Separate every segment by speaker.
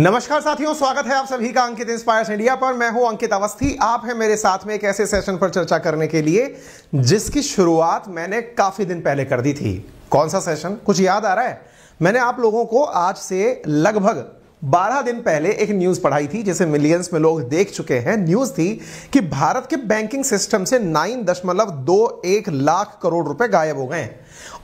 Speaker 1: नमस्कार साथियों स्वागत है आप सभी का अंकित इंस्पायर्स इंडिया पर मैं हूं अंकित अवस्थी आप हैं मेरे साथ में एक ऐसे सेशन पर चर्चा करने के लिए जिसकी शुरुआत मैंने काफी दिन पहले कर दी थी कौन सा सेशन कुछ याद आ रहा है मैंने आप लोगों को आज से लगभग बारह दिन पहले एक न्यूज पढ़ाई थी जिसे मिलियंस में लोग देख चुके हैं न्यूज थी कि भारत के बैंकिंग सिस्टम से नाइन दशमलव दो एक लाख करोड़ रुपए गायब हो गए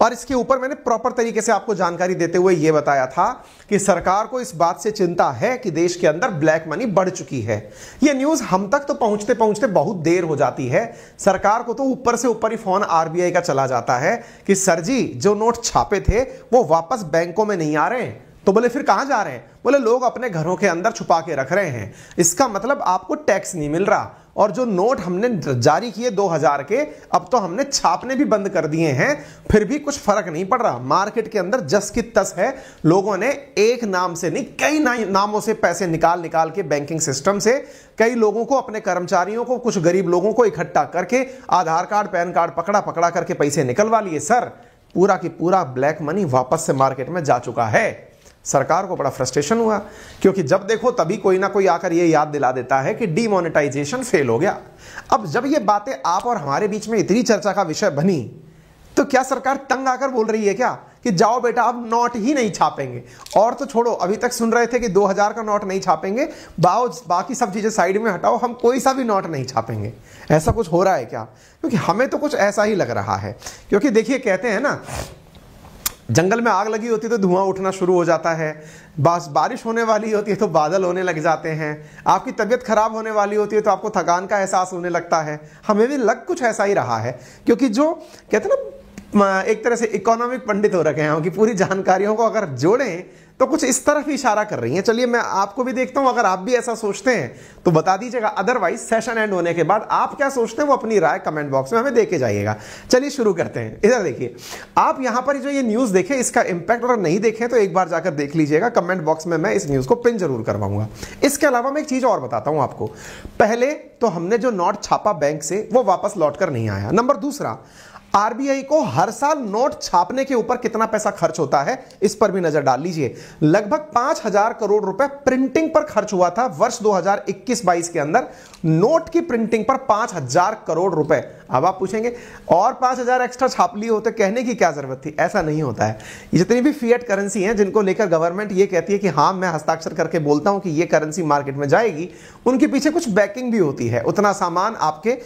Speaker 1: और इसके ऊपर मैंने प्रॉपर तरीके से आपको जानकारी देते हुए यह बताया था कि सरकार को इस बात से चिंता है कि देश के अंदर ब्लैक मनी बढ़ चुकी है यह न्यूज हम तक तो पहुंचते पहुंचते बहुत देर हो जाती है सरकार को तो ऊपर से ऊपर ही फोन आरबीआई का चला जाता है कि सर जी जो नोट छापे थे वो वापस बैंकों में नहीं आ रहे हैं तो बोले फिर कहाँ जा रहे हैं बोले लोग अपने घरों के अंदर छुपा के रख रहे हैं इसका मतलब आपको टैक्स नहीं मिल रहा और जो नोट हमने जारी किए 2000 के अब तो हमने छापने भी बंद कर दिए हैं फिर भी कुछ फर्क नहीं पड़ रहा मार्केट के अंदर जस की तस है लोगों ने एक नाम से नहीं कई ना, नामों से पैसे निकाल निकाल के बैंकिंग सिस्टम से कई लोगों को अपने कर्मचारियों को कुछ गरीब लोगों को इकट्ठा करके आधार कार्ड पैन कार्ड पकड़ा पकड़ा करके पैसे निकलवा लिए सर पूरा की पूरा ब्लैक मनी वापस से मार्केट में जा चुका है सरकार को बड़ा फ्रस्ट्रेशन हुआ क्योंकि जब देखो तभी कोई ना कोई आकर यह याद दिला देता है कि डीमोनेटाइजेशन फेल हो गया अब जब ये बातें आप और हमारे बीच में इतनी चर्चा का विषय बनी तो क्या सरकार तंग आकर बोल रही है क्या कि जाओ बेटा अब नोट ही नहीं छापेंगे और तो छोड़ो अभी तक सुन रहे थे कि 2000 का नोट नहीं छापेंगे बाओ बाकी सब चीज़ें साइड में हटाओ हम कोई सा भी नोट नहीं छापेंगे ऐसा कुछ हो रहा है क्या क्योंकि हमें तो कुछ ऐसा ही लग रहा है क्योंकि देखिए कहते हैं ना जंगल में आग लगी होती है तो धुआं उठना शुरू हो जाता है बस बारिश होने वाली होती है तो बादल होने लग जाते हैं आपकी तबीयत खराब होने वाली होती है तो आपको थकान का एहसास होने लगता है हमें भी लग कुछ ऐसा ही रहा है क्योंकि जो कहते हैं ना एक तरह से इकोनॉमिक पंडित हो रखे हैं कि पूरी जानकारियों को अगर जोड़ें तो कुछ इस तरफ इशारा कर रही हैं चलिए मैं आपको भी देखता हूं अगर आप भी ऐसा सोचते हैं तो बता दीजिएगा अदरवाइज सेशन एंड होने के बाद आप क्या सोचते हैं वो अपनी राय कमेंट बॉक्स में हमें देके जाइएगा चलिए शुरू करते हैं इधर देखिए आप यहां पर जो ये न्यूज देखें इसका इंपैक्ट अगर नहीं देखे तो एक बार जाकर देख लीजिएगा कमेंट बॉक्स में मैं इस न्यूज को पिन जरूर करवाऊंगा इसके अलावा मैं एक चीज और बताता हूं आपको पहले तो हमने जो नोट छापा बैंक से वो वापस लौट कर नहीं आया नंबर दूसरा आरबीआई को हर साल नोट छापने के ऊपर कितना पैसा खर्च होता है इस पर भी नजर डाल लीजिए लगभग पांच हजार करोड़ रुपए प्रिंटिंग पर खर्च हुआ था वर्ष 2021-22 के अंदर नोट की प्रिंटिंग पर पांच हजार करोड़ रुपए अब आप पूछेंगे और पांच हजार एक्स्ट्रा छाप लिए होते कहने की क्या जरूरत थी ऐसा नहीं होता है जितनी भी फियट करेंसी है जिनको लेकर गवर्नमेंट यह कहती है कि हाँ मैं हस्ताक्षर करके बोलता हूं कि यह करेंसी मार्केट में जाएगी उनके पीछे कुछ बैकिंग भी होती है उतना सामान आपके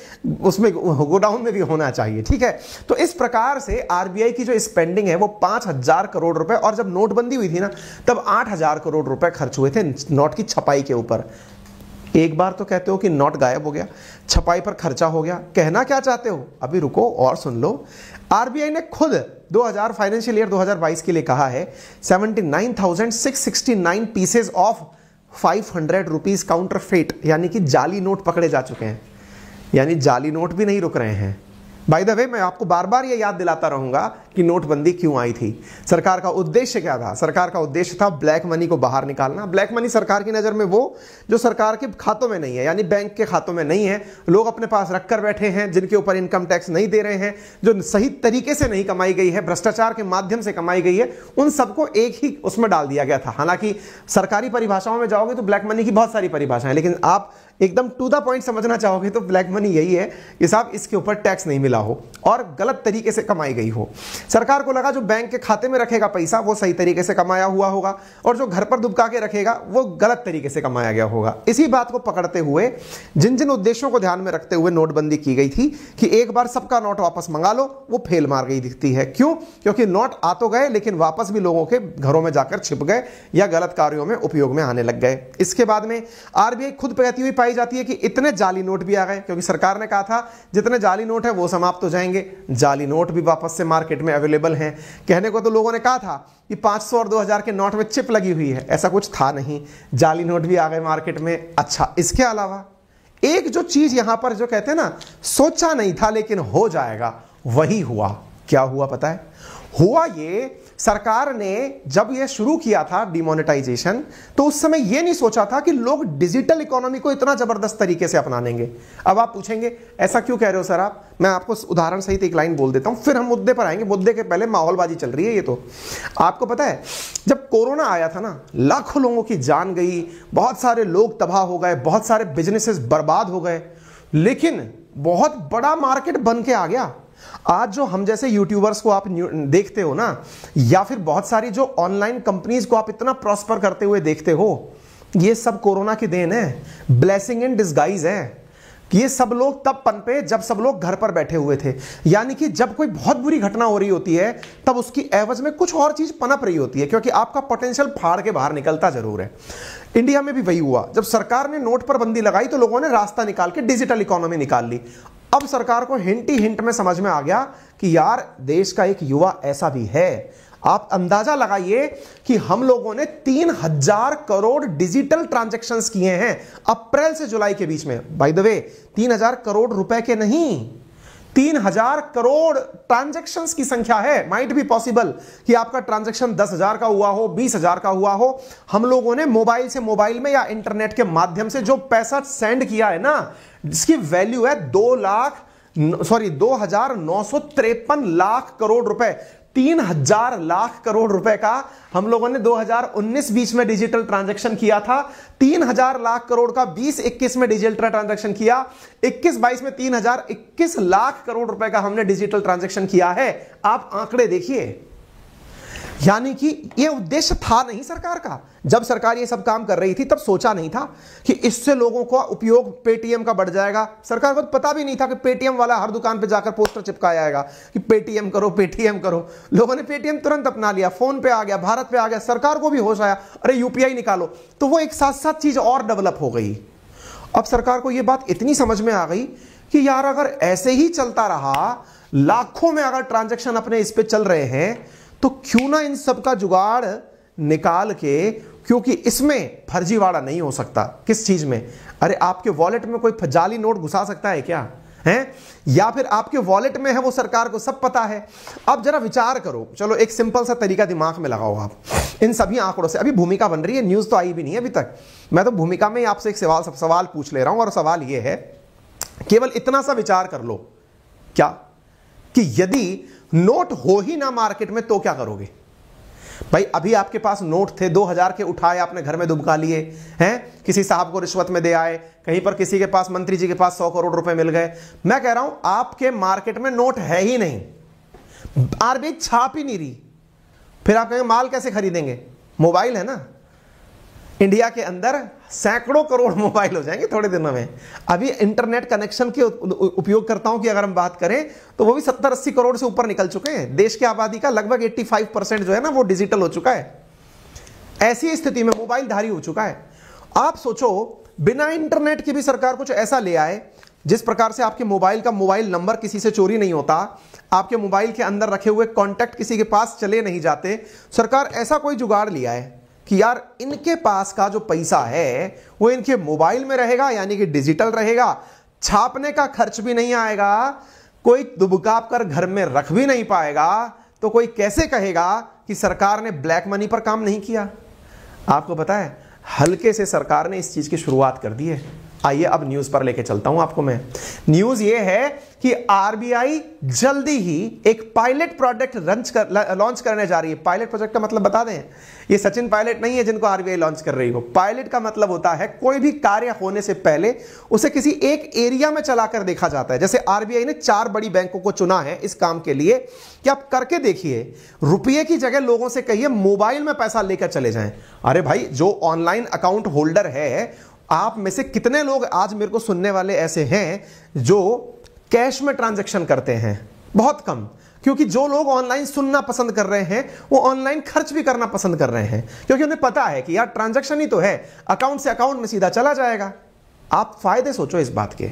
Speaker 1: उसमें गोडाउन में भी होना चाहिए ठीक है तो इस प्रकार से आरबीआई की जो स्पेंडिंग है वो पांच हजार करोड़ रुपए और जब नोटबंदी हुई थी ना तब आठ हजार करोड़ रुपए खर्च हुए थे नोट की छपाई के ऊपर एक बार तो कहते हो कि नोट गायब हो गया छपाई पर खर्चा हो गया कहना क्या चाहते हो अभी रुको और सुन लो आरबीआई ने खुद 2000 फाइनेंशियल ईयर 2022 के लिए कहा है 79,669 pieces of 500 rupees counterfeit यानी कि जाली नोट पकड़े जा चुके हैं यानी जाली नोट भी नहीं रुक रहे हैं बाय द वे मैं आपको बार बार ये याद दिलाता रहूंगा कि नोटबंदी क्यों आई थी सरकार का उद्देश्य क्या था सरकार का उद्देश्य था ब्लैक मनी को बाहर निकालना ब्लैक मनी सरकार की नज़र में वो जो सरकार के खातों में नहीं है यानी बैंक के खातों में नहीं है लोग अपने पास रख कर बैठे हैं जिनके ऊपर इनकम टैक्स नहीं दे रहे हैं जो सही तरीके से नहीं कमाई गई है भ्रष्टाचार के माध्यम से कमाई गई है उन सबको एक ही उसमें डाल दिया गया था हालांकि सरकारी परिभाषाओं में जाओगे तो ब्लैक मनी की बहुत सारी परिभाषाएं लेकिन आप एकदम टू द पॉइंट समझना चाहोगे तो ब्लैक मनी यही है कि साहब इसके ऊपर टैक्स नहीं मिला हो और गलत तरीके से कमाई गई हो सरकार को लगा जो बैंक के खाते में रखेगा पैसा वो सही तरीके से कमाया हुआ होगा और जो घर पर दुबका के रखेगा वो गलत तरीके से कमाया गया होगा इसी बात को पकड़ते हुए जिन जिन उद्देश्यों को ध्यान में रखते हुए नोटबंदी की गई थी कि एक बार सबका नोट वापस मंगा लो वो फेल मार गई दिखती है क्यों क्योंकि नोट आ तो गए लेकिन वापस भी लोगों के घरों में जाकर छिप गए या गलत कार्यों में उपयोग में आने लग गए इसके बाद में आरबीआई खुद कहती हुई पाई जाती है कि इतने जाली नोट भी आ गए क्योंकि सरकार ने कहा था जितने जाली नोट है वो समाप्त हो जाएंगे जाली नोट भी वापस से मार्केट में अवेलेबल हैं कहने को तो लोगों ने कहा था कि 500 और 2000 के नोट में चिप लगी हुई है ऐसा कुछ था नहीं जाली नोट भी आ गए मार्केट में अच्छा इसके अलावा एक जो चीज यहां पर जो कहते हैं ना सोचा नहीं था लेकिन हो जाएगा वही हुआ क्या हुआ पता है हुआ ये सरकार ने जब यह शुरू किया था डिमोनेटाइजेशन तो उस समय यह नहीं सोचा था कि लोग डिजिटल इकोनॉमी को इतना जबरदस्त तरीके से अपना लेंगे अब आप पूछेंगे ऐसा क्यों कह रहे हो सर आप मैं आपको उदाहरण सहित एक लाइन बोल देता हूं फिर हम मुद्दे पर आएंगे मुद्दे के पहले माहौलबाजी चल रही है ये तो आपको पता है जब कोरोना आया था ना लाखों लोगों की जान गई बहुत सारे लोग तबाह हो गए बहुत सारे बिजनेसेस बर्बाद हो गए लेकिन बहुत बड़ा मार्केट बन के आ गया आज जो हम जैसे यूट्यूबर्स को आप देखते हो ना या फिर बहुत सारी जो ऑनलाइन कंपनीज को आप इतना प्रॉस्पर करते हुए देखते हो ये सब कोरोना की देन है ब्लेसिंग इन डिस्गाइज है ये सब लोग तब पनपे जब सब लोग घर पर बैठे हुए थे यानी कि जब कोई बहुत बुरी घटना हो रही होती है तब उसकी एवज में कुछ और चीज पनप रही होती है क्योंकि आपका पोटेंशियल फाड़ के बाहर निकलता जरूर है इंडिया में भी वही हुआ जब सरकार ने नोट पर बंदी लगाई तो लोगों ने रास्ता निकाल के डिजिटल इकोनॉमी निकाल ली अब सरकार को हिंट ही हिंट में समझ में आ गया कि यार देश का एक युवा ऐसा भी है आप अंदाजा लगाइए कि हम लोगों ने तीन हजार करोड़ डिजिटल ट्रांजेक्शन किए हैं अप्रैल से जुलाई के बीच में बाय द वे तीन हजार करोड़ रुपए के नहीं तीन हजार करोड़ ट्रांजेक्शन की संख्या है माइट भी पॉसिबल कि आपका ट्रांजेक्शन दस हजार का हुआ हो बीस हजार का हुआ हो हम लोगों ने मोबाइल से मोबाइल में या इंटरनेट के माध्यम से जो पैसा सेंड किया है ना जिसकी वैल्यू है दो लाख सॉरी दो हजार नौ सौ तिरपन लाख करोड़ रुपए तीन हजार लाख करोड़ रुपए का हम लोगों ने 2019 बीस में डिजिटल ट्रांजैक्शन किया था तीन हजार लाख करोड़ का बीस इक्कीस में डिजिटल ट्रांजैक्शन किया 21 22 में तीन हजार इक्कीस लाख करोड़ रुपए का हमने डिजिटल ट्रांजैक्शन किया है आप आंकड़े देखिए यानी कि यह उद्देश्य था नहीं सरकार का जब सरकार ये सब काम कर रही थी तब सोचा नहीं था कि इससे लोगों का उपयोग पेटीएम का बढ़ जाएगा सरकार को तो पता भी नहीं था कि पेटीएम वाला हर दुकान पे जाकर पोस्टर चिपकाया जाएगा कि पेटीएम करो पेटीएम करो लोगों ने पेटीएम तुरंत अपना लिया फोन पे आ गया भारत पे आ गया सरकार को भी होश आया अरे यूपीआई निकालो तो वो एक साथ साथ चीज और डेवलप हो गई अब सरकार को यह बात इतनी समझ में आ गई कि यार अगर ऐसे ही चलता रहा लाखों में अगर ट्रांजेक्शन अपने इस पे चल रहे हैं तो क्यों ना इन सब का जुगाड़ निकाल के क्योंकि इसमें फर्जीवाड़ा नहीं हो सकता किस चीज में अरे आपके वॉलेट में कोई जाली नोट घुसा सकता है क्या है या फिर आपके वॉलेट में है वो सरकार को सब पता है अब जरा विचार करो चलो एक सिंपल सा तरीका दिमाग में लगाओ आप इन सभी आंकड़ों से अभी भूमिका बन रही है न्यूज तो आई भी नहीं है अभी तक मैं तो भूमिका में ही आपसे एक सवाल सवाल पूछ ले रहा हूं और सवाल यह है केवल इतना सा विचार कर लो क्या कि यदि नोट हो ही ना मार्केट में तो क्या करोगे भाई अभी आपके पास नोट थे 2000 के उठाए आपने घर में दुबका लिए हैं किसी साहब को रिश्वत में दे आए कहीं पर किसी के पास मंत्री जी के पास 100 करोड़ रुपए मिल गए मैं कह रहा हूं आपके मार्केट में नोट है ही नहीं आरबीआई छाप ही नहीं रही फिर आप कहेंगे माल कैसे खरीदेंगे मोबाइल है ना इंडिया के अंदर सैकड़ों करोड़ मोबाइल हो जाएंगे थोड़े दिनों में अभी इंटरनेट कनेक्शन के उपयोगकर्ताओं की अगर हम बात करें तो वो भी सत्तर अस्सी करोड़ से ऊपर निकल चुके हैं देश की आबादी का लगभग 85 परसेंट जो है ना वो डिजिटल हो चुका है ऐसी स्थिति में मोबाइल धारी हो चुका है आप सोचो बिना इंटरनेट की भी सरकार कुछ ऐसा ले आए जिस प्रकार से आपके मोबाइल का मोबाइल नंबर किसी से चोरी नहीं होता आपके मोबाइल के अंदर रखे हुए कॉन्टैक्ट किसी के पास चले नहीं जाते सरकार ऐसा कोई जुगाड़ लिया है कि यार इनके पास का जो पैसा है वो इनके मोबाइल में रहेगा यानी कि डिजिटल रहेगा छापने का खर्च भी नहीं आएगा कोई दुबकाप कर घर में रख भी नहीं पाएगा तो कोई कैसे कहेगा कि सरकार ने ब्लैक मनी पर काम नहीं किया आपको पता है हल्के से सरकार ने इस चीज की शुरुआत कर दी है आइए अब न्यूज पर लेके चलता हूं आपको मैं न्यूज ये है कि आरबीआई जल्दी ही एक पायलट प्रोजेक्ट रंच कर लॉन्च करने जा रही है पायलट प्रोजेक्ट का मतलब बता दें ये सचिन पायलट नहीं है जिनको आरबीआई लॉन्च कर रही हो पायलट का मतलब होता है कोई भी कार्य होने से पहले उसे किसी एक एरिया में चलाकर देखा जाता है जैसे आरबीआई ने चार बड़ी बैंकों को चुना है इस काम के लिए कि आप करके देखिए रुपये की जगह लोगों से कहिए मोबाइल में पैसा लेकर चले जाए अरे भाई जो ऑनलाइन अकाउंट होल्डर है आप में से कितने लोग आज मेरे को सुनने वाले ऐसे हैं जो कैश में ट्रांजेक्शन करते हैं बहुत कम क्योंकि जो लोग ऑनलाइन सुनना पसंद कर रहे हैं वो ऑनलाइन खर्च भी करना पसंद कर रहे हैं क्योंकि उन्हें पता है कि यार ट्रांजेक्शन ही तो है अकाउंट से अकाउंट में सीधा चला जाएगा आप फायदे सोचो इस बात के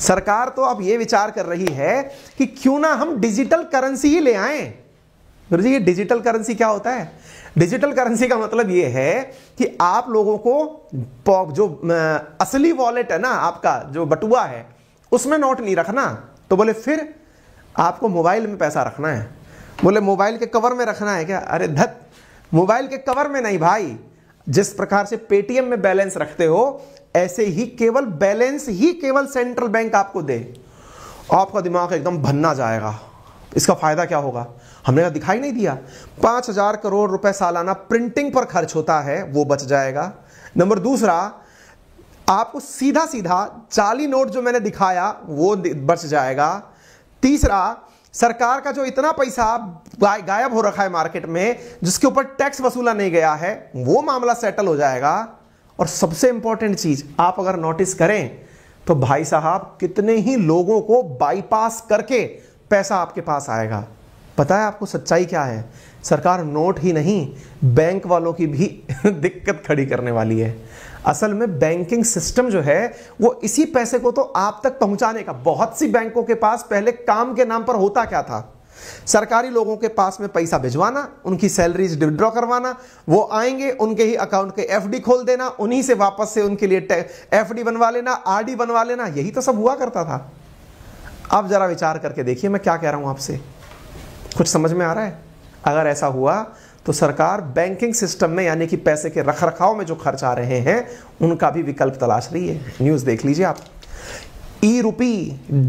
Speaker 1: सरकार तो अब यह विचार कर रही है कि क्यों ना हम डिजिटल करेंसी ही ले आए गुरु जी ये डिजिटल करेंसी क्या होता है डिजिटल करेंसी का मतलब ये है कि आप लोगों को जो असली वॉलेट है ना आपका जो बटुआ है उसमें नोट नहीं रखना तो बोले फिर आपको मोबाइल में पैसा रखना है बोले मोबाइल के कवर में रखना है क्या अरे धत मोबाइल के कवर में नहीं भाई जिस प्रकार से पेटीएम में बैलेंस रखते हो ऐसे ही केवल बैलेंस ही केवल सेंट्रल बैंक आपको दे आपका दिमाग एकदम भन्ना जाएगा इसका फायदा क्या होगा हमने कहा दिखाई नहीं दिया पांच हजार करोड़ रुपए सालाना प्रिंटिंग पर खर्च होता है वो बच जाएगा नंबर दूसरा आपको सीधा सीधा जाली नोट जो मैंने दिखाया वो बच जाएगा तीसरा सरकार का जो इतना पैसा गायब हो रखा है मार्केट में जिसके ऊपर टैक्स वसूला नहीं गया है वो मामला सेटल हो जाएगा और सबसे इंपॉर्टेंट चीज आप अगर नोटिस करें तो भाई साहब कितने ही लोगों को बाईपास करके पैसा आपके पास आएगा पता है आपको सच्चाई क्या है सरकार नोट ही नहीं बैंक वालों की भी दिक्कत खड़ी करने वाली है असल में बैंकिंग सिस्टम जो है वो इसी पैसे को तो आप तक पहुंचाने का बहुत सी बैंकों के पास पहले काम के नाम पर होता क्या था सरकारी लोगों के पास में पैसा भिजवाना उनकी सैलरीज विड्रॉ करवाना वो आएंगे उनके ही अकाउंट के एफडी खोल देना उन्हीं से वापस से उनके लिए एफडी बनवा लेना आरडी बनवा लेना यही तो सब हुआ करता था आप जरा विचार करके देखिए मैं क्या कह रहा हूं आपसे कुछ समझ में आ रहा है अगर ऐसा हुआ तो सरकार बैंकिंग सिस्टम में यानी कि पैसे के रख रखाव में जो खर्च आ रहे हैं उनका भी विकल्प तलाश रही है न्यूज़ देख लीजिए आप e rupee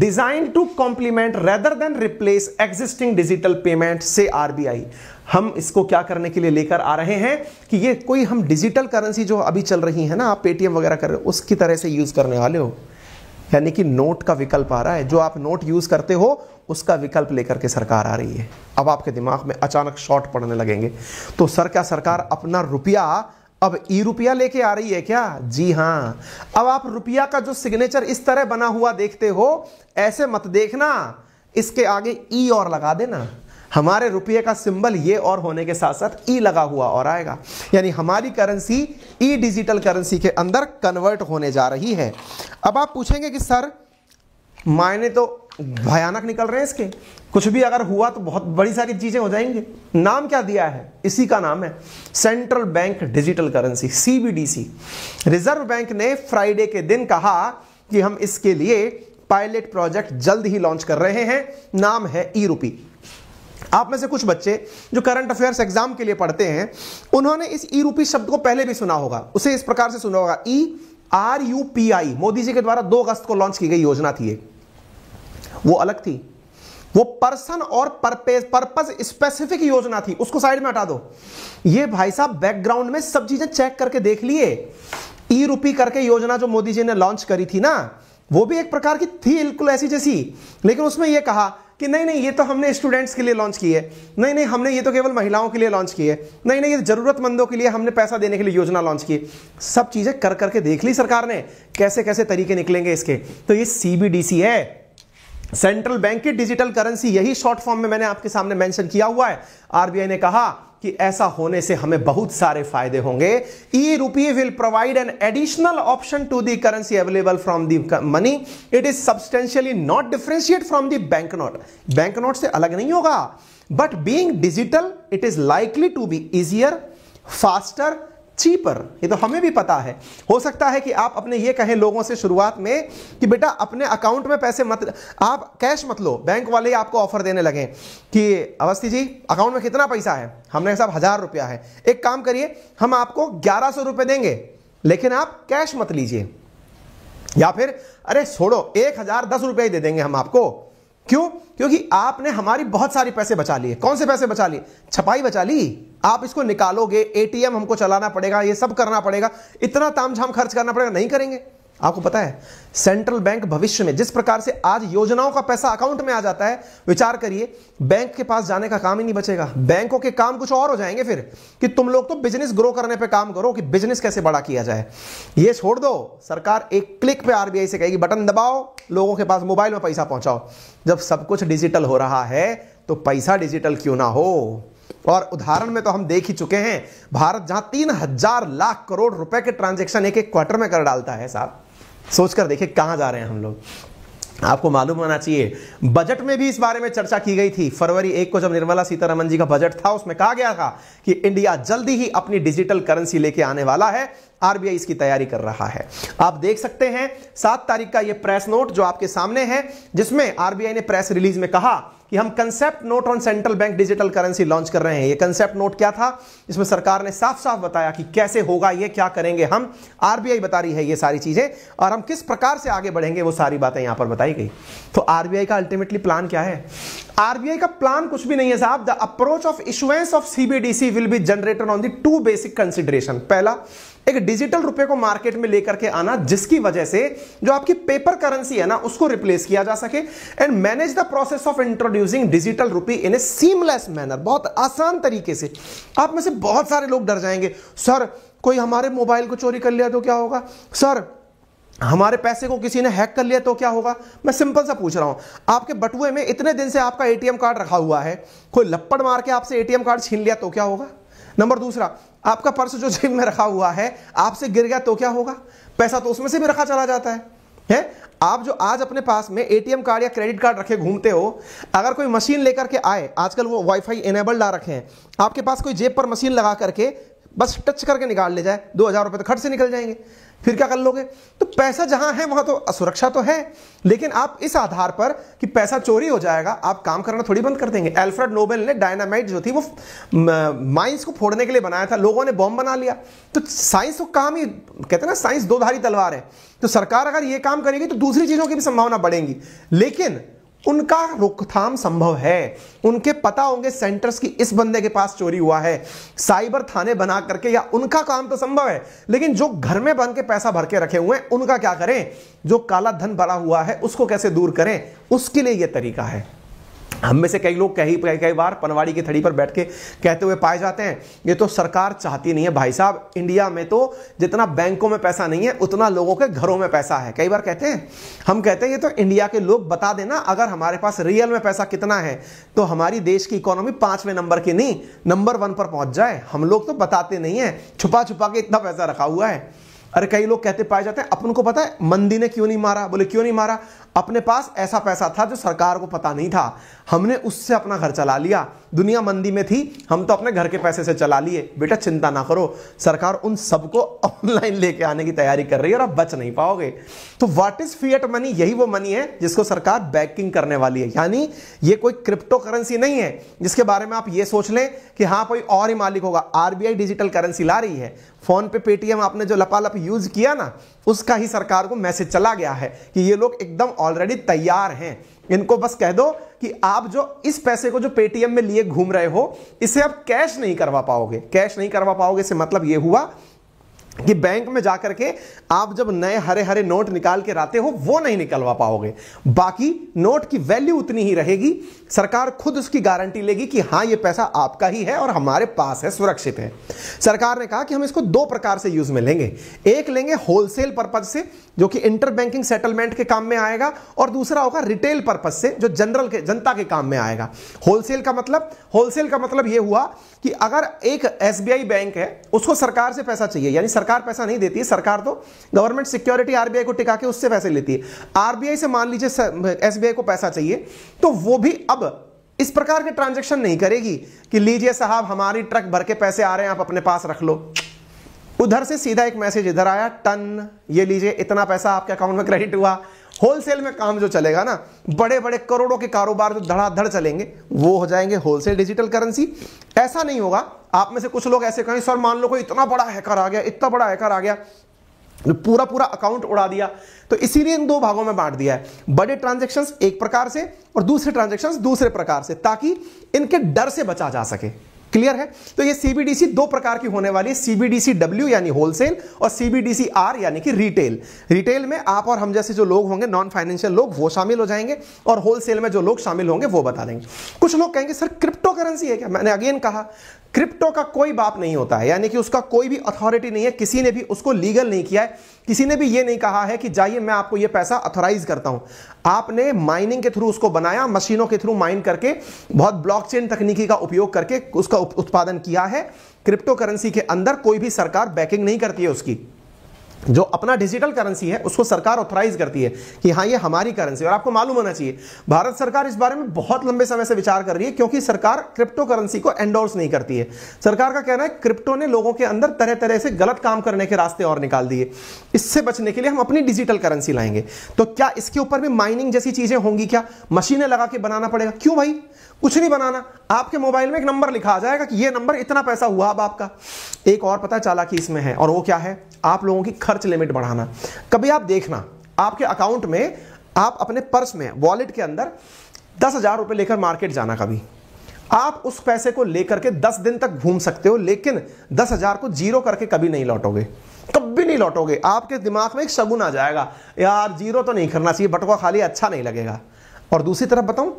Speaker 1: designed to complement rather than replace existing digital payment से आरबीआई हम इसको क्या करने के लिए लेकर आ रहे हैं कि ये कोई हम डिजिटल करेंसी जो अभी चल रही है ना आप पेटीएम वगैरह कर रहे हो उसकी तरह से यूज करने वाले हो यानी कि नोट का विकल्प आ रहा है जो आप नोट यूज करते हो उसका विकल्प लेकर के सरकार आ रही है अब आपके दिमाग में अचानक शॉर्ट पड़ने लगेंगे तो सर क्या सरकार अपना रुपया अब ई रुपया लेके आ रही है क्या जी हाँ अब आप रुपया का जो सिग्नेचर इस तरह बना हुआ देखते हो ऐसे मत देखना इसके आगे ई और लगा देना हमारे रुपये का सिंबल ये और होने के साथ साथ ई लगा हुआ और आएगा यानी हमारी करेंसी ई डिजिटल करेंसी के अंदर कन्वर्ट होने जा रही है अब आप पूछेंगे कि सर मायने तो भयानक निकल रहे हैं इसके कुछ भी अगर हुआ तो बहुत बड़ी सारी चीजें हो जाएंगी नाम क्या दिया है इसी का नाम है central bank digital currency CBDC reserve bank ने फ्राइडे के दिन कहा कि हम इसके लिए पायलट प्रोजेक्ट जल्द ही लॉन्च कर रहे हैं नाम है ई e रूपी आप में से कुछ बच्चे जो करंट अफेयर्स एग्जाम के लिए पढ़ते हैं उन्होंने इस ई रूपी शब्द को पहले भी सुना होगा उसे इस प्रकार से सुना होगा E R U P I Modi ji के द्वारा दो अगस्त को लॉन्च की गई योजना थी एक वो अलग थी वो पर्सन और परपेज परपज स्पेसिफिक योजना थी उसको साइड में हटा दो ये भाई साहब बैकग्राउंड में सब चीजें चेक करके देख लिए ई रूपी करके योजना जो मोदी जी ने लॉन्च करी थी ना वो भी एक प्रकार की थी बिल्कुल ऐसी जैसी लेकिन उसमें यह कहा कि नहीं नहीं ये तो हमने स्टूडेंट्स के लिए लॉन्च की है नहीं नहीं हमने ये तो केवल महिलाओं के लिए लॉन्च की है नहीं नहीं ये जरूरतमंदों के लिए हमने पैसा देने के लिए योजना लॉन्च की सब चीज़ें कर करके देख ली सरकार ने कैसे कैसे तरीके निकलेंगे इसके तो ये सीबीडीसी है सेंट्रल बैंक की डिजिटल करेंसी यही शॉर्ट फॉर्म में मैंने आपके सामने मेंशन किया हुआ है आरबीआई ने कहा कि ऐसा होने से हमें बहुत सारे फायदे होंगे e rupee will provide an additional option to the currency available from the money it is substantially not differentiate from the bank note bank note से अलग नहीं होगा but being digital it is likely to be easier faster cheaper ये तो हमें भी पता है हो सकता है कि आप अपने ये कहें लोगों से शुरुआत में कि बेटा अपने अकाउंट में पैसे मत आप कैश मत लो बैंक वाले आपको ऑफर देने लगे कि अवस्थी जी अकाउंट में कितना पैसा है हमने साहब हजार रुपया है एक काम करिए हम आपको ग्यारह सौ रुपये देंगे लेकिन आप कैश मत लीजिए या फिर अरे छोड़ो एक हजार दस रुपये ही दे देंगे हम आपको क्यों क्योंकि आपने हमारी बहुत सारी पैसे बचा लिए कौन से पैसे बचा लिए छपाई बचा ली आप इसको निकालोगे एटीएम हमको चलाना पड़ेगा ये सब करना पड़ेगा इतना तामझाम खर्च करना पड़ेगा नहीं करेंगे आपको पता है सेंट्रल बैंक भविष्य में जिस प्रकार से आज योजनाओं का पैसा अकाउंट में आ जाता है विचार करिए बैंक के पास जाने का काम ही नहीं बचेगा बैंकों के काम कुछ और हो जाएंगे फिर कि तुम लोग तो बिजनेस ग्रो करने पे काम करो कि बिजनेस कैसे बड़ा किया जाए ये छोड़ दो सरकार एक क्लिक पे आरबीआई से कहेगी बटन दबाओ लोगों के पास मोबाइल में पैसा पहुंचाओ जब सब कुछ डिजिटल हो रहा है तो पैसा डिजिटल क्यों ना हो और उदाहरण में तो हम देख ही चुके हैं भारत जहां तीन हजार लाख करोड़ रुपए के ट्रांजेक्शन एक एक क्वार्टर में कर डालता है साहब सोच कर देखिए कहां जा रहे हैं हम लोग आपको मालूम होना चाहिए बजट में भी इस बारे में चर्चा की गई थी फरवरी एक को जब निर्मला सीतारमन जी का बजट था उसमें कहा गया था कि इंडिया जल्दी ही अपनी डिजिटल करेंसी लेके आने वाला है आरबीआई इसकी तैयारी कर रहा है आप देख सकते हैं सात तारीख का यह प्रेस नोट जो आपके सामने है जिसमें आरबीआई ने प्रेस रिलीज में कहा कि हम concept note on central bank digital currency launch कर रहे हैं ये कंसेप्ट नोट क्या था इसमें सरकार ने साफ साफ बताया कि कैसे होगा ये क्या करेंगे हम आरबीआई बता रही है ये सारी चीजें और हम किस प्रकार से आगे बढ़ेंगे वो सारी बातें यहां पर बताई गई तो आरबीआई का अल्टीमेटली प्लान क्या है आरबीआई का प्लान कुछ भी नहीं है साहब the approach of issuance of CBDC will be generated on the two basic consideration पहला एक डिजिटल रुपए को मार्केट में लेकर के आना जिसकी वजह से जो आपकी पेपर करेंसी है ना उसको रिप्लेस किया जा सके and manage the process of introducing digital rupee in a seamless manner बहुत आसान तरीके से आप में से बहुत सारे लोग डर जाएंगे सर कोई हमारे मोबाइल को चोरी कर लिया तो क्या होगा सर हमारे पैसे को किसी ने हैक कर लिया तो क्या होगा मैं सिंपल सा पूछ रहा हूं आपके बटुए में इतने दिन से आपका एटीएम कार्ड रखा हुआ है कोई लपड़ मार के आपसे एटीएम कार्ड छीन लिया तो क्या होगा नंबर दूसरा आपका पर्स जो जेब में रखा हुआ है आपसे गिर गया तो क्या होगा पैसा तो उसमें से भी रखा चला जाता है है आप जो आज अपने पास में एटीएम कार्ड या क्रेडिट कार्ड रखे घूमते हो अगर कोई मशीन लेकर के आए आजकल वो वाईफाई इनेबल्ड आ रखे हैं आपके पास कोई जेब पर मशीन लगा करके बस टच करके निकाल ले जाए दो हज़ार रुपये तो खट से निकल जाएंगे फिर क्या कर लोगे तो पैसा जहां है वहां तो असुरक्षा तो है लेकिन आप इस आधार पर कि पैसा चोरी हो जाएगा आप काम करना थोड़ी बंद कर देंगे एल्फ्रेड नोबेल ने डायनामाइट जो थी वो माइंस को फोड़ने के लिए बनाया था लोगों ने बॉम्ब बना लिया तो साइंस तो काम ही कहते ना साइंस दो धारी तलवार है तो सरकार अगर ये काम करेगी तो दूसरी चीजों की भी संभावना बढ़ेंगी लेकिन उनका रोकथाम संभव है उनके पता होंगे सेंटर्स की इस बंदे के पास चोरी हुआ है साइबर थाने बना करके या उनका काम तो संभव है लेकिन जो घर में बन के पैसा भर के रखे हुए हैं उनका क्या करें जो काला धन भरा हुआ है उसको कैसे दूर करें उसके लिए यह तरीका है हम में से कई लोग कई कई बार पनवाड़ी की थड़ी पर बैठ के कहते हुए पाए जाते हैं ये तो सरकार चाहती नहीं है भाई साहब इंडिया में तो जितना बैंकों में पैसा नहीं है उतना लोगों के घरों में पैसा है कई बार कहते हैं हम कहते हैं ये तो इंडिया के लोग बता देना अगर हमारे पास रियल में पैसा कितना है तो हमारी देश की इकोनॉमी पांचवें नंबर की नहीं नंबर वन पर पहुंच जाए हम लोग तो बताते नहीं है छुपा छुपा के इतना पैसा रखा हुआ है अरे कई लोग कहते पाए जाते हैं अपन को पता है मंदी ने क्यों नहीं मारा बोले क्यों नहीं मारा अपने पास ऐसा पैसा था जो सरकार को पता नहीं था हमने उससे अपना घर चला लिया दुनिया मंदी में थी हम तो अपने घर के पैसे से चला लिए बेटा चिंता ना करो सरकार उन सबको ऑनलाइन लेके आने की तैयारी कर रही है और आप बच नहीं पाओगे तो व्हाट इज फीएट मनी यही वो मनी है जिसको सरकार बैकिंग करने वाली है यानी ये कोई क्रिप्टो करेंसी नहीं है जिसके बारे में आप ये सोच लें कि हाँ कोई और ही मालिक होगा आरबीआई डिजिटल करेंसी ला रही है फोन पे पेटीएम आपने जो लपालप यूज किया ना उसका ही सरकार को मैसेज चला गया है कि ये लोग एकदम ऑलरेडी तैयार हैं इनको बस कह दो कि आप जो इस पैसे को जो पेटीएम में लिए घूम रहे हो इसे आप कैश नहीं करवा पाओगे कैश नहीं करवा पाओगे इससे मतलब ये हुआ कि बैंक में जाकर के आप जब नए हरे हरे नोट निकाल के रहते हो वो नहीं निकलवा पाओगे बाकी नोट की वैल्यू उतनी ही रहेगी सरकार खुद उसकी गारंटी लेगी कि हाँ ये पैसा आपका ही है और हमारे पास है सुरक्षित है सरकार ने कहा कि हम इसको दो प्रकार से यूज में लेंगे एक लेंगे होलसेल पर्पज से जो कि इंटर बैंकिंग सेटलमेंट के काम में आएगा और दूसरा होगा रिटेल पर्पज से जो जनरल के जनता के काम में आएगा होलसेल का मतलब होलसेल का मतलब यह हुआ कि अगर एक एस बैंक है उसको सरकार से पैसा चाहिए यानी सरकार सरकार पैसा नहीं देती है सरकार तो गवर्नमेंट सिक्योरिटी आरबीआई को टिका के उससे पैसे लेती है आरबीआई से मान लीजिए एसबीआई को पैसा चाहिए तो वो भी अब इस प्रकार के ट्रांजेक्शन नहीं करेगी कि लीजिए साहब हमारी ट्रक भर के पैसे आ रहे हैं आप अपने पास रख लो उधर से सीधा एक मैसेज इधर आया टन ये लीजिए इतना पैसा आपके अकाउंट में क्रेडिट हुआ होलसेल में काम जो चलेगा ना बड़े बड़े करोड़ों के कारोबार जो धड़ाधड़ चलेंगे वो हो जाएंगे होलसेल डिजिटल करेंसी ऐसा नहीं होगा आप में से कुछ लोग ऐसे कहें सर मान लो कोई इतना बड़ा हैकर आ गया इतना बड़ा हैकर आ गया तो पूरा पूरा अकाउंट उड़ा दिया तो इसीलिए इन दो भागों में बांट दिया है बड़े ट्रांजेक्शन्स एक प्रकार से और दूसरे ट्रांजेक्शन्स दूसरे प्रकार से ताकि इनके डर से बचा जा सके क्लियर है तो ये सीबीडीसी दो प्रकार की होने वाली है सीबीडीसी डब्ल्यू यानी होलसेल और सीबीडीसी आर यानी कि रिटेल रिटेल में आप और हम जैसे जो लोग होंगे नॉन फाइनेंशियल लोग वो शामिल हो जाएंगे और होलसेल में जो लोग शामिल होंगे वो बता देंगे कुछ लोग कहेंगे सर क्रिप्टो करेंसी है क्या मैंने अगेन कहा क्रिप्टो का कोई बाप नहीं होता है यानी कि उसका कोई भी अथॉरिटी नहीं है किसी ने भी उसको लीगल नहीं किया है किसी ने भी यह नहीं कहा है कि जाइए मैं आपको यह पैसा अथोराइज करता हूं आपने माइनिंग के थ्रू उसको बनाया मशीनों के थ्रू माइन करके बहुत ब्लॉकचेन तकनीकी का उपयोग करके उसका उत्पादन किया है क्रिप्टो करेंसी के अंदर कोई भी सरकार बैकिंग नहीं करती है उसकी जो अपना डिजिटल करेंसी है उसको सरकार ऑथराइज करती है कि हाँ ये हमारी करेंसी और आपको मालूम होना चाहिए भारत सरकार इस बारे में बहुत लंबे समय से विचार कर रही है क्योंकि सरकार क्रिप्टो करेंसी को एंडोर्स नहीं करती है सरकार का कहना है क्रिप्टो ने लोगों के अंदर तरह तरह से गलत काम करने के रास्ते और निकाल दिए इससे बचने के लिए हम अपनी डिजिटल करेंसी लाएंगे तो क्या इसके ऊपर भी माइनिंग जैसी चीजें होंगी क्या मशीनें लगा के बनाना पड़ेगा क्यों भाई कुछ नहीं बनाना आपके मोबाइल में एक नंबर लिखा आ जाएगा कि ये नंबर इतना पैसा हुआ अब आपका एक और पता चाला कि इसमें है और वो क्या है आप लोगों की खर्च लिमिट बढ़ाना कभी आप देखना आपके अकाउंट में आप अपने पर्स में वॉलेट के अंदर दस हजार रुपए लेकर मार्केट जाना कभी आप उस पैसे को लेकर के दस दिन तक घूम सकते हो लेकिन दस हजार को जीरो करके कभी नहीं लौटोगे कभी नहीं लौटोगे आपके दिमाग में एक शगुन आ जाएगा यार जीरो तो नहीं करना चाहिए बटुआ खाली अच्छा नहीं लगेगा और दूसरी तरफ बताऊं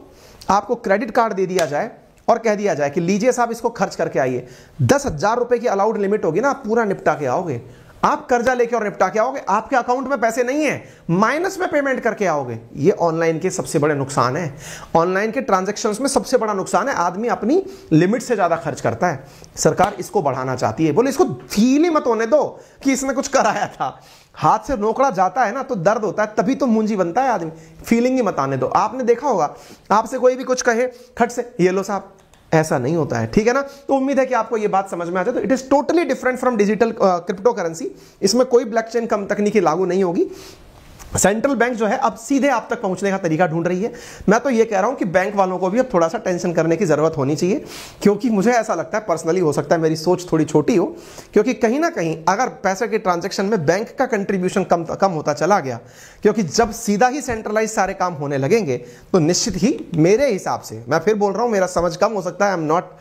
Speaker 1: आपको क्रेडिट कार्ड दे दिया जाए और कह दिया जाए कि लीजिए साहब इसको खर्च करके आइए दस हजार रुपए की अलाउड लिमिट होगी ना आप पूरा निपटा के आओगे आप कर्जा लेके और निपटा के आओगे आपके अकाउंट में पैसे नहीं है माइनस में पेमेंट करके आओगे ये ऑनलाइन के सबसे बड़े नुकसान है ऑनलाइन के ट्रांजेक्शन में सबसे बड़ा नुकसान है आदमी अपनी लिमिट से ज्यादा खर्च करता है सरकार इसको बढ़ाना चाहती है बोले इसको फील ही मत होने दो कि इसने कुछ कराया था हाथ से नोकड़ा जाता है ना तो दर्द होता है तभी तो मुंजी बनता है आदमी फीलिंग ही मत आने दो आपने देखा होगा आपसे कोई भी कुछ कहे खट से ये लो साहब ऐसा नहीं होता है ठीक है ना तो उम्मीद है कि आपको यह बात समझ में आ जाए तो it is totally different from digital crypto currency इसमें कोई ब्लैक चेन कम तकनीकी लागू नहीं होगी सेंट्रल बैंक जो है अब सीधे आप तक पहुंचने का तरीका ढूंढ रही है मैं तो ये कह रहा हूं कि बैंक वालों को भी अब थोड़ा सा टेंशन करने की ज़रूरत होनी चाहिए क्योंकि मुझे ऐसा लगता है पर्सनली हो सकता है मेरी सोच थोड़ी छोटी हो क्योंकि कहीं ना कहीं अगर पैसे के ट्रांजेक्शन में बैंक का कंट्रीब्यूशन कम कम होता चला गया क्योंकि जब सीधा ही सेंट्रलाइज सारे काम होने लगेंगे तो निश्चित ही मेरे हिसाब से मैं फिर बोल रहा हूँ मेरा समझ कम हो सकता है आई एम नॉट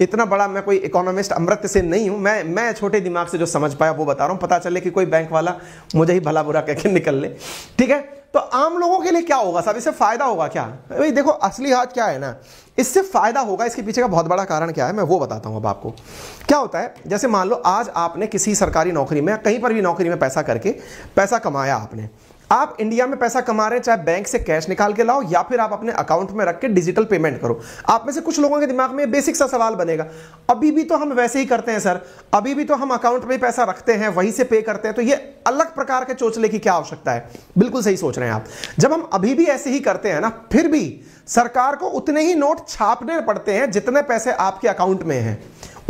Speaker 1: इतना बड़ा मैं कोई इकोनॉमिस्ट अमृत से नहीं हूं मैं मैं छोटे दिमाग से जो समझ पाया वो बता रहा हूं पता चले कि कोई बैंक वाला मुझे ही भला बुरा कहकर निकल ले ठीक है तो आम लोगों के लिए क्या होगा साहब इससे फ़ायदा होगा क्या भाई देखो असली हाथ क्या है ना इससे फ़ायदा होगा इसके पीछे का बहुत बड़ा कारण क्या है मैं वो बताता हूं अब आपको क्या होता है जैसे मान लो आज आपने किसी सरकारी नौकरी में कहीं पर भी नौकरी में पैसा करके पैसा कमाया आपने आप इंडिया में पैसा कमा रहे हैं चाहे बैंक से कैश निकाल के लाओ या फिर आप अपने अकाउंट में रख के डिजिटल पेमेंट करो आप में से कुछ लोगों के दिमाग में बेसिक सा सवाल बनेगा अभी भी तो हम वैसे ही करते हैं सर अभी भी तो हम अकाउंट में पैसा रखते हैं वहीं से पे करते हैं तो ये अलग प्रकार के चोचले की क्या आवश्यकता है बिल्कुल सही सोच रहे हैं आप जब हम अभी भी ऐसे ही करते हैं ना फिर भी सरकार को उतने ही नोट छापने पड़ते हैं जितने पैसे आपके अकाउंट में हैं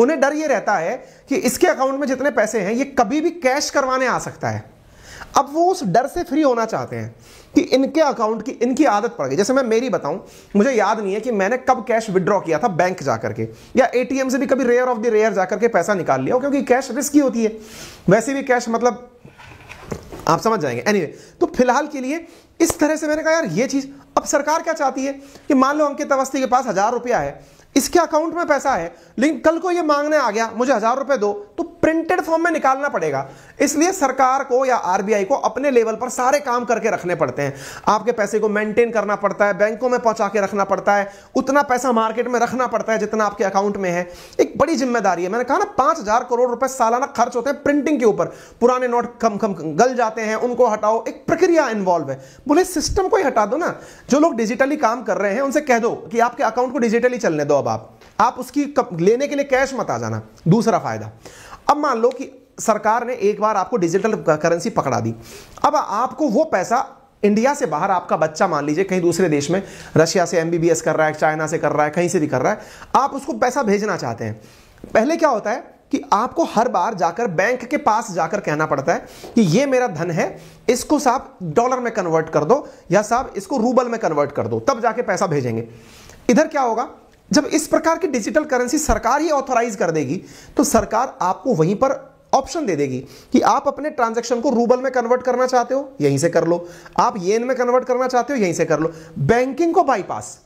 Speaker 1: उन्हें डर ये रहता है कि इसके अकाउंट में जितने पैसे हैं ये कभी भी कैश करवाने आ सकता है अब वो उस डर से फ्री होना चाहते हैं कि इनके अकाउंट की इनकी आदत पड़ गई जैसे मैं मेरी बताऊं मुझे याद नहीं है कि मैंने कब कैश विड्रॉ किया था बैंक जाकर के या एटीएम से भी कभी रेयर ऑफ द रेयर जाकर के पैसा निकाल लिया क्योंकि कैश रिस्की होती है वैसे भी कैश मतलब आप समझ जाएंगे एनीवे anyway, तो फिलहाल के लिए इस तरह से मैंने कहा यार ये चीज अब सरकार क्या चाहती है कि मान लो अंकित अवस्थी के पास हजार रुपया है इसके अकाउंट में पैसा है लेकिन कल को ये मांगने आ गया मुझे हजार रुपए दो तो प्रिंटेड फॉर्म में निकालना पड़ेगा इसलिए सरकार को या आरबीआई को अपने लेवल पर सारे काम करके रखने पड़ते हैं आपके पैसे को मेंटेन करना पड़ता है बैंकों में पहुंचा के रखना पड़ता है उतना पैसा मार्केट में रखना पड़ता है जितना आपके अकाउंट में है एक बड़ी जिम्मेदारी है मैंने कहा ना पांच हजार करोड़ रुपए सालाना खर्च होते हैं प्रिंटिंग के ऊपर पुराने नोट कम कम गल जाते हैं उनको हटाओ एक प्रक्रिया इन्वॉल्व है बोले सिस्टम को ही हटा दो ना जो लोग डिजिटली काम कर रहे हैं उनसे कह दो कि आपके अकाउंट को डिजिटली चलने दो अब आप आप उसकी कप, लेने के लिए कैश मत आ जाना दूसरा फायदा अब मान लो कि सरकार ने एक बार आपको डिजिटल करेंसी पकड़ा दी अब आपको वो पैसा इंडिया से बाहर आपका बच्चा मान लीजिए कहीं दूसरे देश में रशिया से एमबीबीएस कर रहा है चाइना से कर रहा है कहीं से भी कर रहा है आप उसको पैसा भेजना चाहते हैं पहले क्या होता है कि आपको हर बार जाकर बैंक के पास जाकर कहना पड़ता है कि ये मेरा धन है इसको साहब डॉलर में कन्वर्ट कर दो या साहब इसको रूबल में कन्वर्ट कर दो तब जाके पैसा भेजेंगे इधर क्या होगा जब इस प्रकार की डिजिटल करेंसी सरकार ही ऑथोराइज कर देगी तो सरकार आपको वहीं पर ऑप्शन दे देगी कि आप अपने ट्रांजैक्शन को रूबल में कन्वर्ट करना चाहते हो यहीं से कर लो आप येन में कन्वर्ट करना चाहते हो यहीं से कर लो बैंकिंग को बाईपास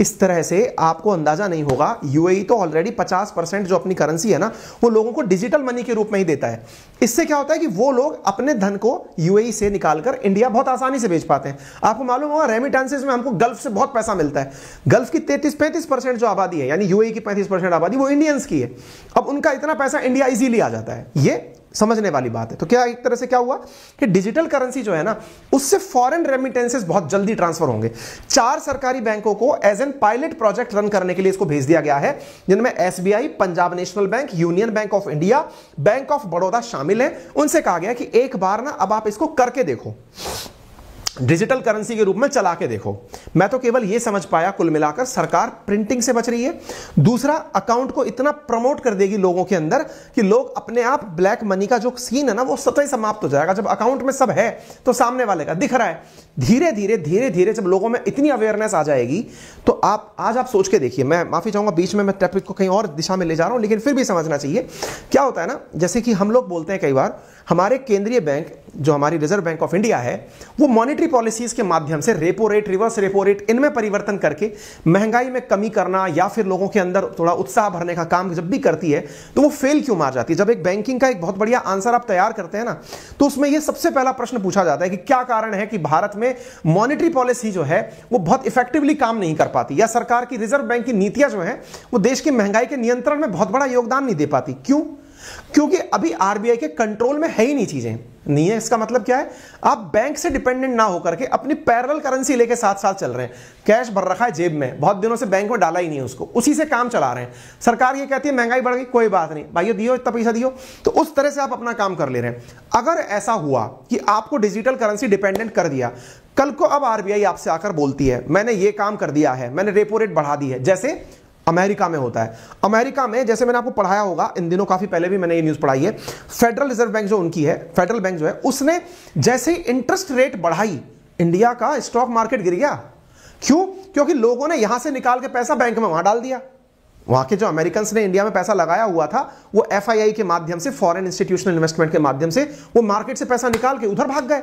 Speaker 1: इस तरह से आपको अंदाजा नहीं होगा यूएई e तो ऑलरेडी 50 परसेंट जो अपनी करेंसी है ना वो लोगों को डिजिटल मनी के रूप में ही देता है इससे क्या होता है कि वो लोग अपने धन को यूएई e से निकालकर इंडिया बहुत आसानी से भेज पाते हैं आपको मालूम होगा रेमिटेंसेस में हमको गल्फ से बहुत पैसा मिलता है गल्फ की तैतीस पैंतीस परसेंट जो आबादी है यानी यूएई e की पैंतीस परसेंट आबादी वो इंडियंस की है अब उनका इतना पैसा इंडिया इजीली आ जाता है ये समझने वाली बात है तो क्या एक तरह से क्या हुआ कि डिजिटल करेंसी जो है ना उससे फॉरेन रेमिटेंसेस बहुत जल्दी ट्रांसफर होंगे चार सरकारी बैंकों को as an pilot project run करने के लिए इसको भेज दिया गया है जिनमें SBI Punjab national bank union bank of India bank of Baroda शामिल है उनसे कहा गया कि एक बार ना अब आप इसको करके देखो डिजिटल करेंसी के रूप में चला के देखो मैं तो केवल यह समझ पाया कुल मिलाकर सरकार प्रिंटिंग से बच रही है दूसरा अकाउंट को इतना प्रमोट कर देगी लोगों के अंदर कि लोग अपने आप ब्लैक मनी का जो सीन है ना वो सतह समाप्त हो जाएगा जब अकाउंट में सब है तो सामने वाले का दिख रहा है धीरे धीरे धीरे धीरे जब लोगों में इतनी अवेयरनेस आ जाएगी तो आप आज आप सोच के देखिए मैं माफी चाहूंगा बीच में मैं टॉपिक को कहीं और दिशा में ले जा रहा हूं लेकिन फिर भी समझना चाहिए क्या होता है ना जैसे कि हम लोग बोलते हैं कई बार हमारे केंद्रीय बैंक जो हमारी रिजर्व बैंक ऑफ इंडिया है वो मॉनेटरी पॉलिसीज के माध्यम से repo rate reverse repo rate इनमें परिवर्तन करके महंगाई में कमी करना या फिर लोगों के अंदर थोड़ा उत्साह भरने का काम जब भी करती है तो वो फेल क्यों मार जाती है जब एक बैंकिंग का एक बहुत बढ़िया आंसर आप तैयार करते हैं ना तो उसमें यह सबसे पहला प्रश्न पूछा जाता है कि क्या कारण है कि भारत में मॉनिटरी पॉलिसी जो है वो बहुत इफेक्टिवली काम नहीं कर पाती या सरकार की रिजर्व बैंक की नीतियां जो है वो देश की महंगाई के नियंत्रण में बहुत बड़ा योगदान नहीं दे पाती क्यों क्योंकि अभी आरबीआई के कंट्रोल में है ही नहीं चीजें नहीं है इसका मतलब क्या है आप बैंक से डिपेंडेंट ना होकर के अपनी पैरल करेंसी लेके साथ साथ चल रहे हैं कैश भर रखा है जेब में बहुत दिनों से बैंक में डाला ही नहीं है उसको उसी से काम चला रहे हैं सरकार ये कहती है महंगाई बढ़ गई कोई बात नहीं भाइयों दियो इतना पैसा दियो तो उस तरह से आप अपना काम कर ले रहे हैं अगर ऐसा हुआ कि आपको डिजिटल करेंसी डिपेंडेंट कर दिया कल को अब आरबीआई आपसे आकर बोलती है मैंने ये काम कर दिया है मैंने रेपो रेट बढ़ा दी है जैसे अमेरिका में होता है अमेरिका में जैसे मैंने आपको पढ़ाया होगा इन दिनों काफी पहले भी मैंने ये न्यूज पढ़ाई है फेडरल रिजर्व बैंक जो उनकी है फेडरल बैंक जो है उसने जैसे ही इंटरेस्ट रेट बढ़ाई इंडिया का स्टॉक मार्केट गिर गया क्यों क्योंकि लोगों ने यहां से निकाल के पैसा बैंक में वहां डाल दिया वहां के जो अमेरिकन ने इंडिया में पैसा लगाया हुआ था वो एफ के माध्यम से फॉरन इंस्टीट्यूशनल इन्वेस्टमेंट के माध्यम से वो मार्केट से पैसा निकाल के उधर भाग गए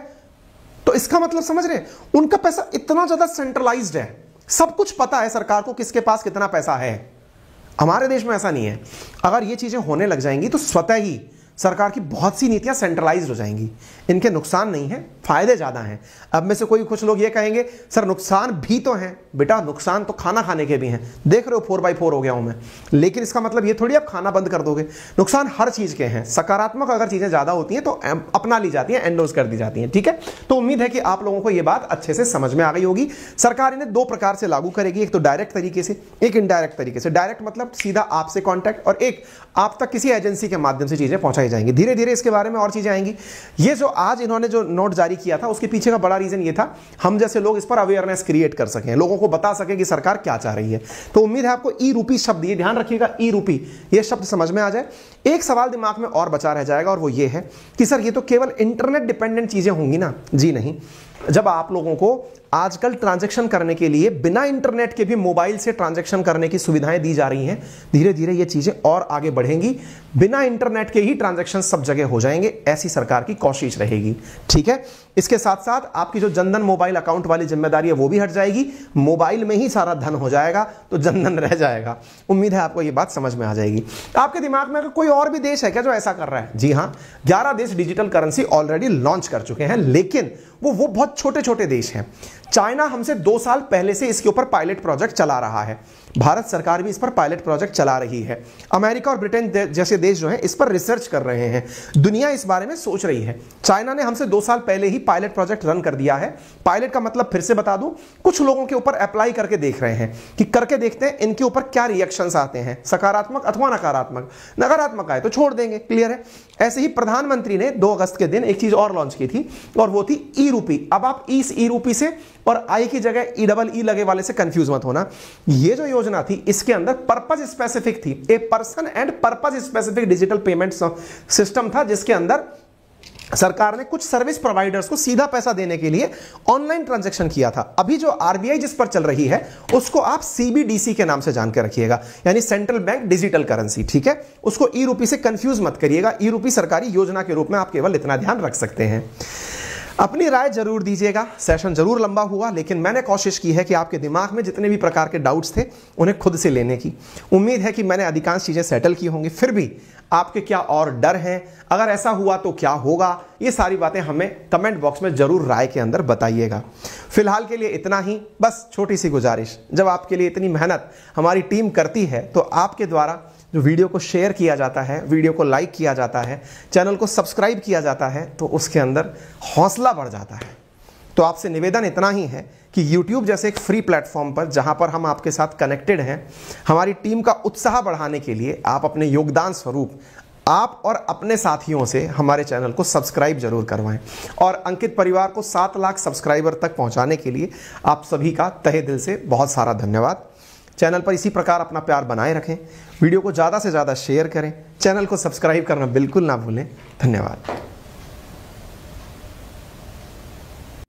Speaker 1: तो इसका मतलब समझ रहे उनका पैसा इतना ज्यादा सेंट्रलाइज है सब कुछ पता है सरकार को किसके पास कितना पैसा है हमारे देश में ऐसा नहीं है अगर ये चीज़ें होने लग जाएंगी तो स्वतः ही सरकार की बहुत सी नीतियां सेंट्रलाइज हो जाएंगी इनके नुकसान नहीं है फायदे ज़्यादा हैं अब में से कोई कुछ लोग ये कहेंगे सर नुकसान भी तो हैं बेटा नुकसान तो खाना खाने के भी हैं देख रहे हो फोर बाई फोर हो गया हूं मैं लेकिन इसका मतलब ये थोड़ी आप खाना बंद कर दोगे नुकसान हर चीज़ के हैं सकारात्मक अगर चीज़ें ज़्यादा होती हैं तो अपना ली जाती हैं एंडोज कर दी जाती हैं ठीक है तो उम्मीद है कि आप लोगों को ये बात अच्छे से समझ में आ गई होगी सरकार इन्हें दो प्रकार से लागू करेगी एक तो डायरेक्ट तरीके से एक इनडायरेक्ट तरीके से डायरेक्ट मतलब सीधा आपसे कॉन्टैक्ट और एक आप तक किसी एजेंसी के माध्यम से चीज़ें पहुंचाई जाएंगी धीरे धीरे इसके बारे में और चीज़ें आएंगी ये जो आज इन्होंने जो नोट जारी जारी किया था उसके पीछे का बड़ा रीजन ये था हम जैसे लोग इस पर अवेयरनेस क्रिएट कर सकें लोगों को बता सकें कि सरकार क्या चाह रही है तो उम्मीद है आपको ई रूपी शब्द ये ध्यान रखिएगा ई रूपी ये शब्द समझ में आ जाए एक सवाल दिमाग में और बचा रह जाएगा और वो ये है कि सर ये तो केवल इंटरनेट डिपेंडेंट चीजें होंगी ना जी नहीं जब आप लोगों को आजकल ट्रांजैक्शन करने के लिए बिना इंटरनेट के भी मोबाइल से ट्रांजैक्शन करने की सुविधाएं दी जा रही हैं धीरे धीरे ये चीजें और आगे बढ़ेंगी बिना इंटरनेट के ही ट्रांजैक्शन सब जगह हो जाएंगे ऐसी सरकार की कोशिश रहेगी ठीक है इसके साथ साथ आपकी जो जनधन मोबाइल अकाउंट वाली जिम्मेदारी है वो भी हट जाएगी मोबाइल में ही सारा धन हो जाएगा तो जनधन रह जाएगा उम्मीद है आपको ये बात समझ में आ जाएगी आपके दिमाग में अगर कोई और भी देश है क्या जो ऐसा कर रहा है जी हाँ ग्यारह देश डिजिटल करेंसी ऑलरेडी लॉन्च कर चुके हैं लेकिन वो वो बहुत छोटे छोटे देश हैं चाइना हमसे दो साल पहले से इसके ऊपर पायलट प्रोजेक्ट चला रहा है भारत सरकार भी इस पर पायलट प्रोजेक्ट चला रही है अमेरिका और ब्रिटेन जैसे देश जो है इस पर रिसर्च कर रहे हैं दुनिया इस बारे में सोच रही है चाइना ने हमसे दो साल पहले ही पायलट प्रोजेक्ट रन कर दिया है पायलट का मतलब फिर से बता दूं कुछ लोगों के ऊपर अप्लाई करके देख रहे हैं कि करके देखते हैं इनके ऊपर क्या रिएक्शन आते हैं सकारात्मक अथवा नकारात्मक नकारात्मक आए तो छोड़ देंगे क्लियर है ऐसे ही प्रधानमंत्री ने दो अगस्त के दिन एक चीज और लॉन्च की थी और वो थी ई रूपी अब आप इस ई रूपी से और आई की जगह ई डबल ई लगे वाले से कंफ्यूज मत होना ये जो योजना थी इसके अंदर पर्पज स्पेसिफिक थी a person and purpose specific digital payment system था जिसके अंदर सरकार ने कुछ सर्विस प्रोवाइडर्स को सीधा पैसा देने के लिए ऑनलाइन ट्रांजैक्शन किया था अभी जो आरबीआई जिस पर चल रही है उसको आप सीबीडीसी के नाम से जानकर रखिएगा यानी सेंट्रल बैंक डिजिटल करेंसी ठीक है उसको ई e रूपी से कंफ्यूज मत करिएगा ई e रूपी सरकारी योजना के रूप में आप केवल इतना ध्यान रख सकते हैं अपनी राय जरूर दीजिएगा सेशन जरूर लंबा हुआ लेकिन मैंने कोशिश की है कि आपके दिमाग में जितने भी प्रकार के डाउट्स थे उन्हें खुद से लेने की उम्मीद है कि मैंने अधिकांश चीज़ें सेटल की होंगी फिर भी आपके क्या और डर हैं अगर ऐसा हुआ तो क्या होगा ये सारी बातें हमें कमेंट बॉक्स में ज़रूर राय के अंदर बताइएगा फिलहाल के लिए इतना ही बस छोटी सी गुजारिश जब आपके लिए इतनी मेहनत हमारी टीम करती है तो आपके द्वारा जो वीडियो को शेयर किया जाता है वीडियो को लाइक किया जाता है चैनल को सब्सक्राइब किया जाता है तो उसके अंदर हौसला बढ़ जाता है तो आपसे निवेदन इतना ही है कि YouTube जैसे एक फ्री प्लेटफॉर्म पर जहां पर हम आपके साथ कनेक्टेड हैं हमारी टीम का उत्साह बढ़ाने के लिए आप अपने योगदान स्वरूप आप और अपने साथियों से हमारे चैनल को सब्सक्राइब जरूर करवाएं और अंकित परिवार को सात लाख सब्सक्राइबर तक पहुंचाने के लिए आप सभी का तहे दिल से बहुत सारा धन्यवाद चैनल पर इसी प्रकार अपना प्यार बनाए रखें वीडियो को ज़्यादा से ज़्यादा शेयर करें चैनल को सब्सक्राइब करना बिल्कुल ना भूलें धन्यवाद